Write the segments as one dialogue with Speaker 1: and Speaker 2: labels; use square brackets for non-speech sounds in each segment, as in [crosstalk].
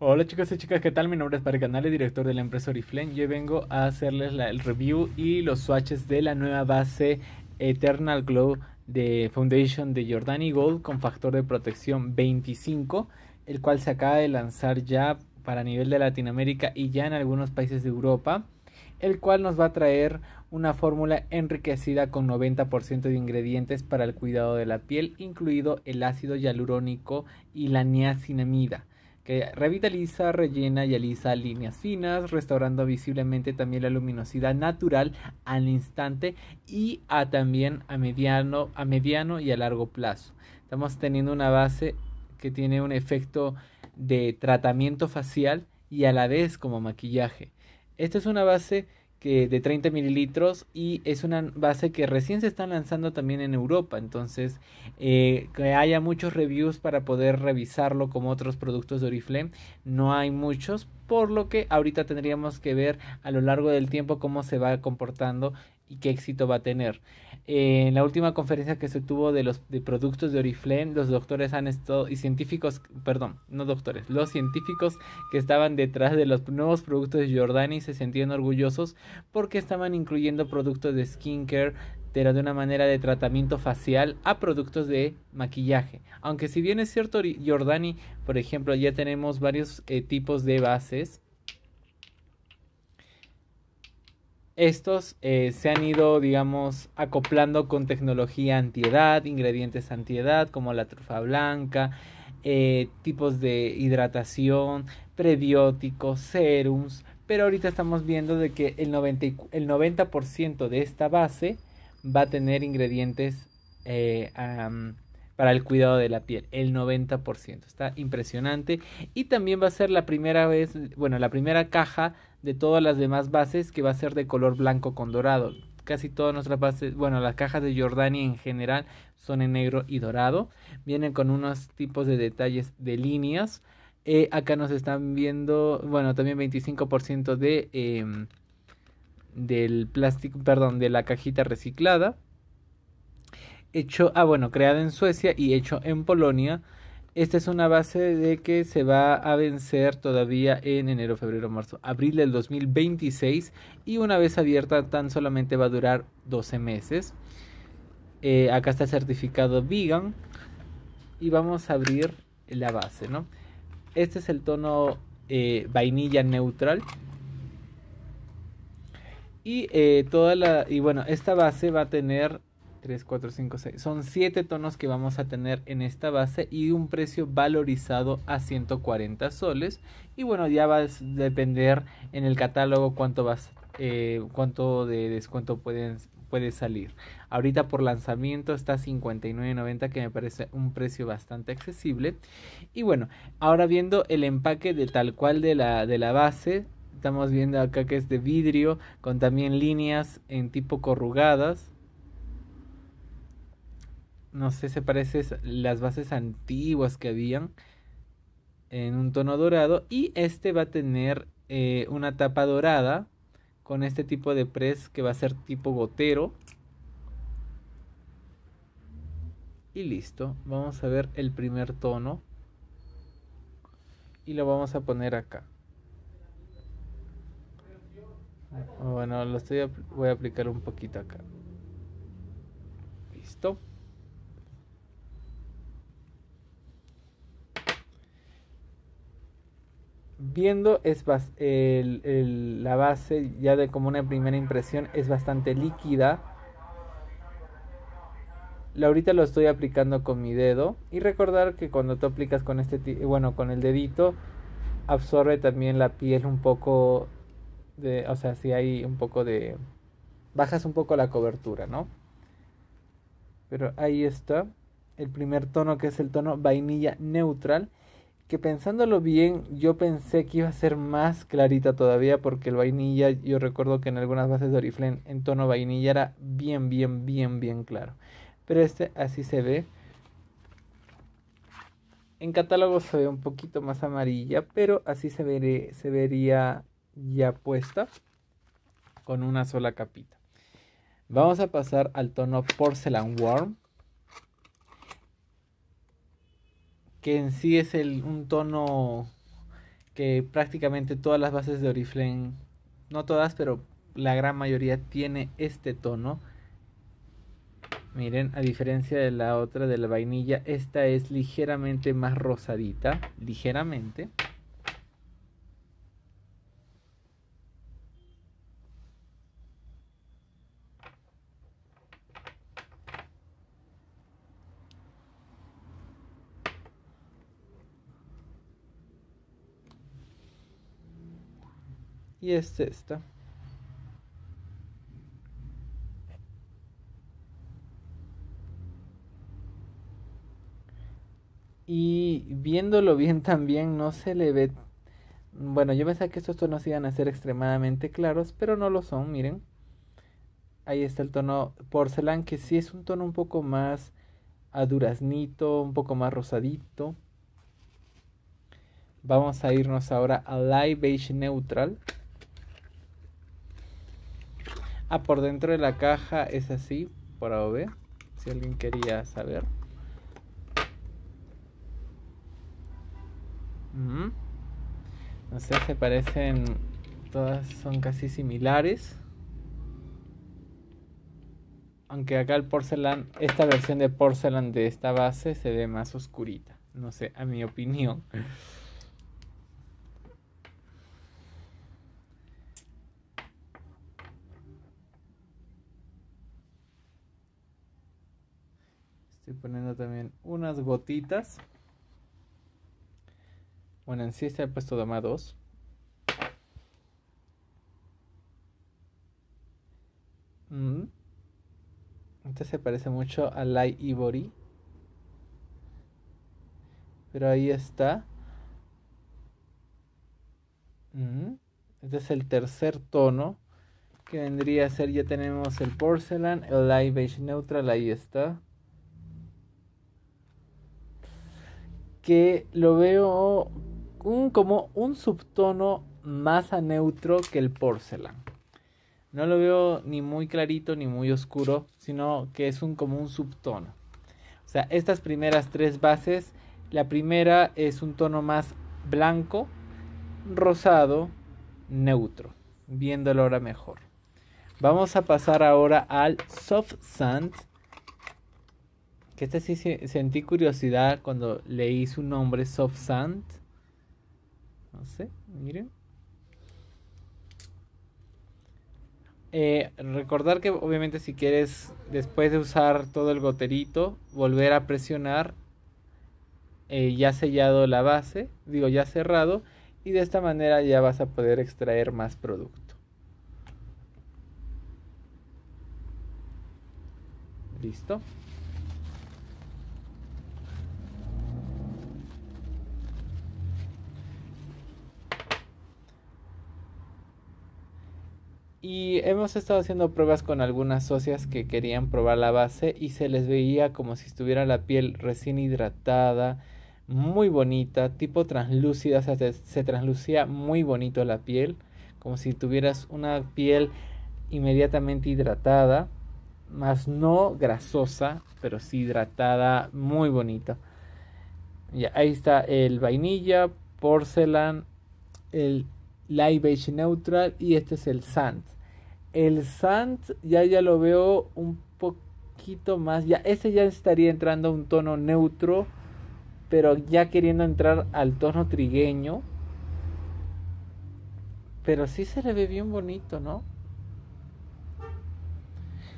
Speaker 1: Hola chicos y chicas, ¿qué tal? Mi nombre es Barry Canales, director de la empresa Oriflame. Yo vengo a hacerles el review y los swatches de la nueva base Eternal Glow de Foundation de Jordani Gold con factor de protección 25, el cual se acaba de lanzar ya para nivel de Latinoamérica y ya en algunos países de Europa, el cual nos va a traer una fórmula enriquecida con 90% de ingredientes para el cuidado de la piel, incluido el ácido hialurónico y la niacinamida que revitaliza, rellena y alisa líneas finas, restaurando visiblemente también la luminosidad natural al instante y a también a mediano, a mediano y a largo plazo. Estamos teniendo una base que tiene un efecto de tratamiento facial y a la vez como maquillaje. Esta es una base que de 30 mililitros y es una base que recién se está lanzando también en Europa entonces eh, que haya muchos reviews para poder revisarlo como otros productos de Oriflame no hay muchos por lo que ahorita tendríamos que ver a lo largo del tiempo cómo se va comportando y qué éxito va a tener. Eh, en la última conferencia que se tuvo de los de productos de Oriflame, los doctores han estado y científicos, perdón, no doctores, los científicos que estaban detrás de los nuevos productos de Jordani se sentían orgullosos porque estaban incluyendo productos de skincare, pero de una manera de tratamiento facial a productos de maquillaje. Aunque si bien es cierto Jordani por ejemplo, ya tenemos varios eh, tipos de bases estos eh, se han ido, digamos, acoplando con tecnología antiedad, ingredientes antiedad como la trufa blanca, eh, tipos de hidratación, prebióticos, serums, pero ahorita estamos viendo de que el 90%, de esta base va a tener ingredientes eh, para el cuidado de la piel, el 90%. Está impresionante. Y también va a ser la primera vez, bueno, la primera caja de todas las demás bases que va a ser de color blanco con dorado. Casi todas nuestras bases, bueno, las cajas de Jordania en general son en negro y dorado. Vienen con unos tipos de detalles de líneas. Eh, acá nos están viendo, bueno, también 25% de... Em, del plástico, perdón, de la cajita reciclada hecho, ah bueno, creada en Suecia y hecho en Polonia. Esta es una base de que se va a vencer todavía en enero, febrero, marzo, abril del 2026 y una vez abierta tan solamente va a durar 12 meses. Eh, acá está el certificado vegan y vamos a abrir la base, ¿no? Este es el tono eh, vainilla neutral. Y eh, toda la. Y bueno, esta base va a tener 3, 4, 5, 6. Son 7 tonos que vamos a tener en esta base y un precio valorizado a 140 soles. Y bueno, ya va a depender en el catálogo cuánto, vas, eh, cuánto de descuento pueden, puede salir. Ahorita por lanzamiento está 59.90 que me parece un precio bastante accesible. Y bueno, ahora viendo el empaque de tal cual de la, de la base, estamos viendo acá que es de vidrio con también líneas en tipo corrugadas no sé, se parece las bases antiguas que habían en un tono dorado y este va a tener eh, una tapa dorada con este tipo de press que va a ser tipo gotero y listo vamos a ver el primer tono y lo vamos a poner acá bueno lo estoy voy a aplicar un poquito acá listo viendo es la base ya de como una primera impresión es bastante líquida la ahorita lo estoy aplicando con mi dedo y recordar que cuando tú aplicas con este bueno con el dedito absorbe también la piel un poco de o sea si hay un poco de bajas un poco la cobertura no pero ahí está el primer tono que es el tono vainilla neutral que pensándolo bien, yo pensé que iba a ser más clarita todavía porque el vainilla, yo recuerdo que en algunas bases de Oriflame en tono vainilla era bien, bien, bien, bien claro. Pero este así se ve. En catálogo se ve un poquito más amarilla, pero así se, se vería ya puesta con una sola capita. Vamos a pasar al tono Porcelain Warm. que en sí es el, un tono que prácticamente todas las bases de Oriflame, no todas, pero la gran mayoría tiene este tono. Miren, a diferencia de la otra de la vainilla, esta es ligeramente más rosadita, ligeramente. y es este esta. Y viéndolo bien [laughs] también no se le ve... Bueno, yo pensaba que estos tonos iban a ser extremadamente claros, pero no lo son, miren. Ahí está el tono porcelán, que sí es un tono un poco más a duraznito, un poco más rosadito. Vamos a irnos ahora a light Beige Neutral. Ah, por dentro de la caja es así, por ver si alguien quería saber. No sé, se parecen, todas son casi similares. Aunque acá el porcelán, esta versión de porcelán de esta base se ve más oscurita. No sé, a mi opinión. Estoy poniendo también unas gotitas. Bueno, en sí se este ha puesto dama 2. Mm. Este se parece mucho a Light Ivory. Pero ahí está. Mm. Este es el tercer tono. Que vendría a ser, ya tenemos el Porcelain, el Light Beige Neutral, ahí está. que lo veo un, como un subtono más a neutro que el porcelain. No lo veo ni muy clarito ni muy oscuro, sino que es un, como un subtono. O sea, estas primeras tres bases, la primera es un tono más blanco, rosado, neutro, viéndolo ahora mejor. Vamos a pasar ahora al soft sand, que este sí sentí curiosidad cuando leí su nombre, Soft Sand. No sé, miren. Eh, recordar que obviamente si quieres después de usar todo el goterito volver a presionar eh, ya sellado la base digo ya cerrado y de esta manera ya vas a poder extraer más producto listo Y hemos estado haciendo pruebas con algunas socias que querían probar la base y se les veía como si estuviera la piel recién hidratada, muy bonita, tipo translúcida, se, translucía muy bonito la piel, como si tuvieras una piel inmediatamente hidratada, más no grasosa, pero sí hidratada, muy bonita. ahí está el vainilla, porcelain, el light beige Neutral y este es el Sand. El Sand ya, ya lo veo un poquito más, ya ese ya estaría entrando a un tono neutro, pero ya queriendo entrar al tono trigueño. Pero sí se le ve bien bonito, ¿no?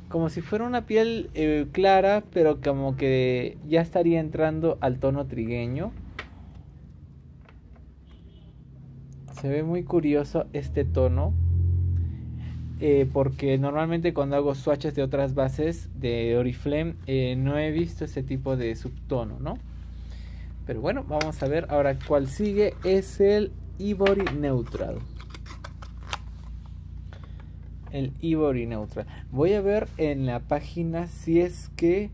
Speaker 1: Como si fuera una piel eh, clara, pero como que ya estaría entrando al tono trigueño. se ve muy curioso este tono eh, porque normalmente cuando hago swatches de otras bases de Oriflame eh, no he visto ese tipo de subtono, ¿no? Pero bueno, vamos a ver ahora cuál sigue. Es el Ivory Neutral. El Ivory Neutral. Voy a ver en la página si es que...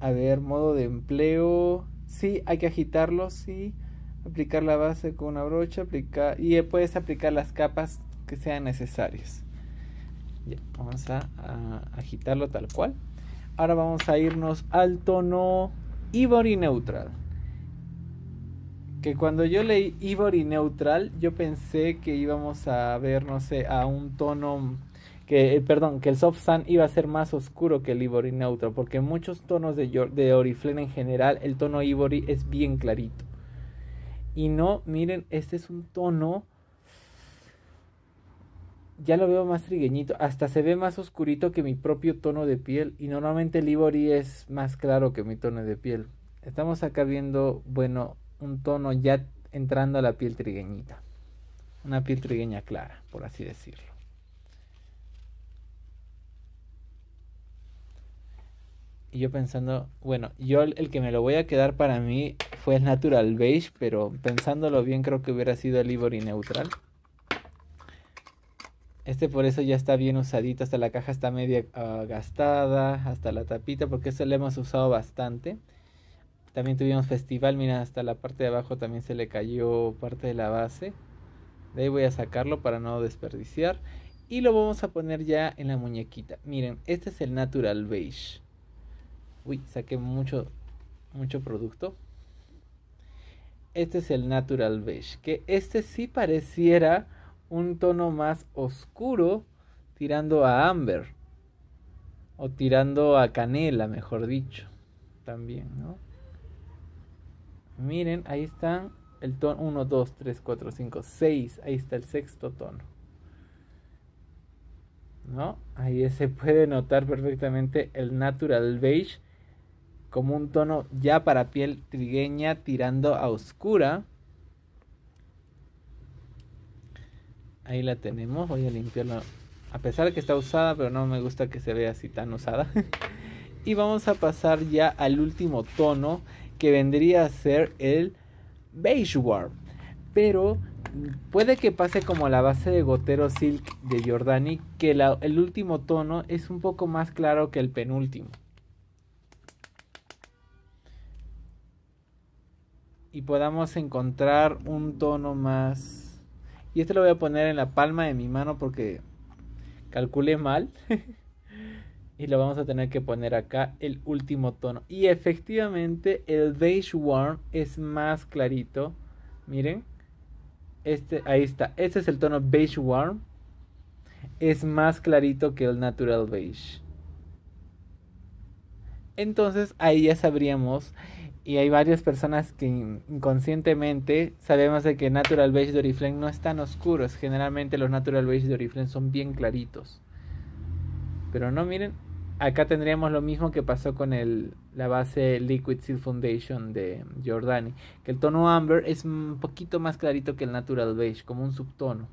Speaker 1: A ver, modo de empleo. Sí, hay que agitarlo, sí aplicar la base con una brocha y puedes aplicar las capas que sean necesarias. Ya, vamos a, agitarlo tal cual. Ahora vamos a irnos al tono Ivory Neutral. Que cuando yo leí Ivory Neutral, yo pensé que íbamos a ver, no sé, a un tono. Que, eh, perdón, que el Soft Sun iba a ser más oscuro que el Ivory Neutral. Porque en muchos tonos de, de Oriflame en general, el tono Ivory es bien clarito. Y no, miren, este es un tono. Ya lo veo más trigueñito. Hasta se ve más oscurito que mi propio tono de piel. Y normalmente el Ivory es más claro que mi tono de piel. Estamos acá viendo, bueno, un tono ya entrando a la piel trigueñita. Una piel trigueña clara, por así decirlo. Y yo pensando, bueno, yo el que me lo voy a quedar para mí fue el Natural Beige, pero pensándolo bien creo que hubiera sido el Ivory Neutral. Este por eso ya está bien usadito, hasta la caja está media ah, gastada, hasta la tapita, porque eso este lo hemos usado bastante. También tuvimos festival, mira, hasta la parte de abajo también se le cayó parte de la base. De ahí voy a sacarlo para no desperdiciar. Y lo vamos a poner ya en la muñequita. Miren, este es el Natural Beige. Uy, saqué mucho, mucho producto. Este es el Natural Beige, que este sí pareciera un tono más oscuro tirando a amber o tirando a canela, mejor dicho, también, ¿no? Miren, ahí están el tono 1, 2, 3, 4, 5, 6, ahí está el sexto tono. ¿No? Ahí se puede notar perfectamente el natural beige como un tono ya para piel trigueña tirando a oscura. Ahí la tenemos, voy a limpiarla. A pesar de que está usada, pero no me gusta que se vea así tan usada. [laughs] y vamos a pasar ya al último tono que vendría a ser el beige warm. Pero puede que pase como la base de gotero silk de Jordani que el último tono es un poco más claro que el penúltimo. y podamos encontrar un tono más. Y este lo voy a poner en la palma de mi mano porque calculé mal. [laughs] y lo vamos a tener que poner acá el último tono. Y efectivamente el beige warm es más clarito. Miren. Este, ahí está. Este es el tono beige warm. Es más clarito que el natural beige. Entonces ahí ya sabríamos y hay varias personas que inconscientemente sabemos de que Natural Beige de Oriflame no es tan oscuro Generalmente los Natural Beige de Oriflame son bien claritos. Pero no, miren, acá tendríamos lo mismo que pasó con la base Liquid Seal Foundation de Jordani, Que el tono Amber es un poquito más clarito que el Natural Beige, como un subtono.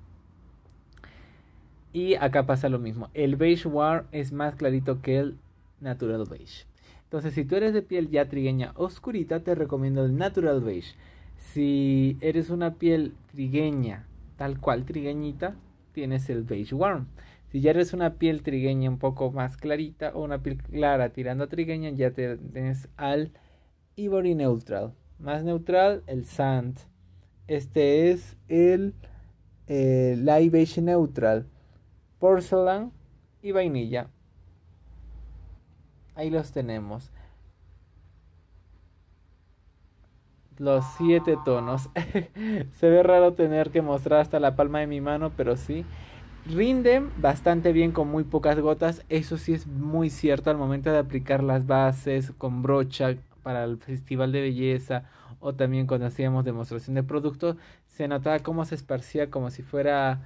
Speaker 1: Y acá pasa lo mismo. El Beige War es más clarito que el Natural Beige. Entonces, si tú eres de piel ya trigueña oscurita, te recomiendo el Natural Beige. Si eres una piel trigueña, tal cual trigueñita, tienes el Beige Warm. Si ya eres una piel trigueña un poco más clarita o una piel clara tirando a trigueña, ya te tienes al Ivory Neutral. Más neutral, el Sand. Este es el eh, Light Beige Neutral, Porcelain y Vainilla. Ahí los tenemos. Los siete tonos. [laughs] Se ve raro tener que mostrar hasta la palma de mi mano, pero sí. Rinden bastante bien con muy pocas gotas. Eso sí es muy cierto al momento de aplicar las bases con brocha para el festival de belleza o también cuando hacíamos demostración de productos. Se notaba cómo se esparcía como si fuera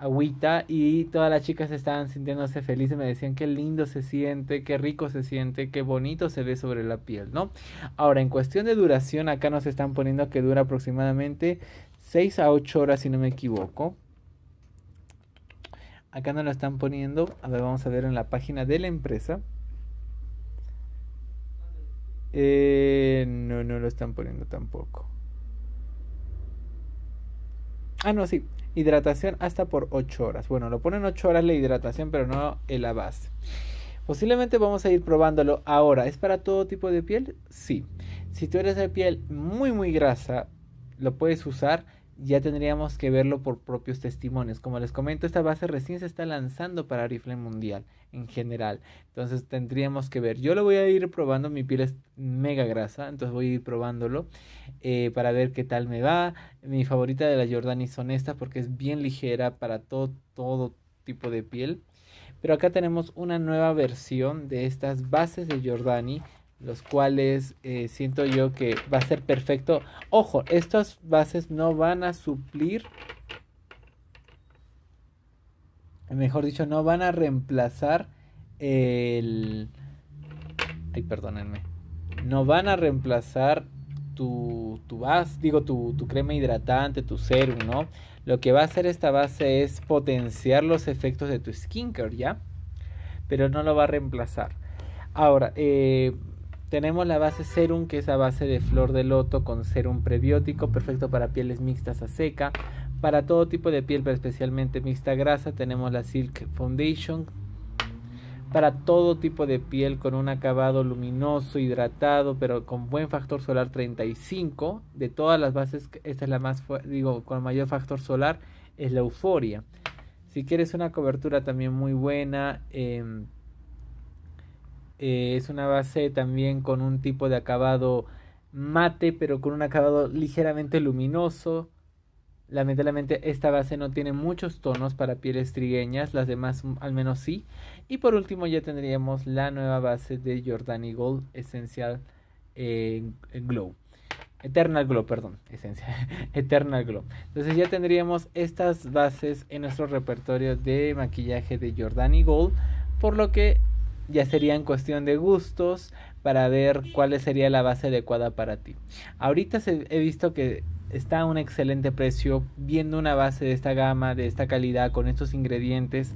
Speaker 1: agüita y todas las chicas estaban sintiéndose felices, me decían qué lindo se siente, qué rico se siente, qué bonito se ve sobre la piel, ¿no? Ahora, en cuestión de duración, acá nos están poniendo que dura aproximadamente 6 a 8 horas, si no me equivoco. Acá nos lo están poniendo, a ver, vamos a ver en la página de la empresa. Eh, no, no lo están poniendo tampoco. Ah, no, sí, hidratación hasta por 8 horas. Bueno, lo ponen 8 horas la hidratación, pero no en la base. Posiblemente vamos a ir probándolo ahora. ¿Es para todo tipo de piel? Sí. Si tú eres de piel muy, muy grasa, lo puedes usar ya tendríamos que verlo por propios testimonios. Como les comento, esta base recién se está lanzando para rifle mundial en general. Entonces tendríamos que ver. Yo lo voy a ir probando, mi piel es mega grasa, entonces voy a ir probándolo eh, para ver qué tal me va. Mi favorita de la Jordani son estas porque es bien ligera para todo, todo tipo de piel. Pero acá tenemos una nueva versión de estas bases de Jordani los cuales eh, siento yo que va a ser perfecto. Ojo, estas bases no van a suplir, mejor dicho, no van a reemplazar el... Ay, perdónenme. No van a reemplazar tu, tu base, digo, tu, tu crema hidratante, tu serum, ¿no? Lo que va a hacer esta base es potenciar los efectos de tu skincare, ¿ya? Pero no lo va a reemplazar. Ahora, eh, tenemos la base serum, que es a base de flor de loto con serum prebiótico, perfecto para pieles mixtas a seca. Para todo tipo de piel, pero especialmente mixta grasa, tenemos la Silk Foundation. Para todo tipo de piel con un acabado luminoso, hidratado, pero con buen factor solar 35. De todas las bases, esta es la más, digo, con mayor factor solar, es la Euforia. Si quieres una cobertura también muy buena, eh, eh, es una base también con un tipo de acabado mate, pero con un acabado ligeramente luminoso. Lamentablemente esta base no tiene muchos tonos para pieles trigueñas, las demás al menos sí. Y por último ya tendríamos la nueva base de Jordani Gold Essential eh, Glow. Eternal Glow, perdón, [laughs] esencia. Eternal Glow. Entonces ya tendríamos estas bases en nuestro repertorio de maquillaje de Jordani Gold, por lo que ya en cuestión de gustos para ver cuál sería la base adecuada para ti. Ahorita he visto que está a un excelente precio viendo una base de esta gama, de esta calidad, con estos ingredientes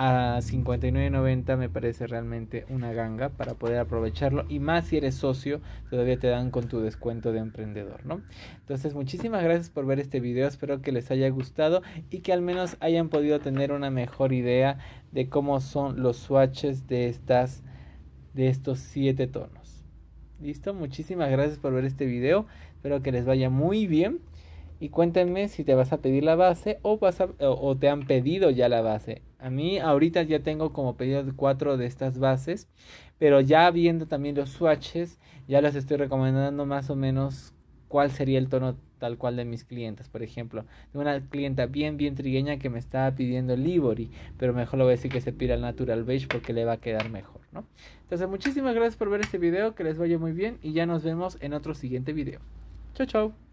Speaker 1: a 59.90 me parece realmente una ganga para poder aprovecharlo y más si eres socio todavía te dan con tu descuento de emprendedor, ¿no? Entonces muchísimas gracias por ver este video, espero que les haya gustado y que al menos hayan podido tener una mejor idea de cómo son los swatches de estas de estos siete tonos. Listo, muchísimas gracias por ver este video, espero que les vaya muy bien y cuéntenme si te vas a pedir la base o, o te han pedido ya la base. A mí ahorita ya tengo como pedido cuatro de estas bases, pero ya viendo también los swatches, ya les estoy recomendando más o menos cuál sería el tono tal cual de mis clientes. Por ejemplo, de una clienta bien, bien trigueña que me está pidiendo Libori, pero mejor lo voy a decir que se pida el Natural Beige porque le va a quedar mejor, ¿no? Entonces, muchísimas gracias por ver este video, que les vaya muy bien y ya nos vemos en otro siguiente video. Chau chau.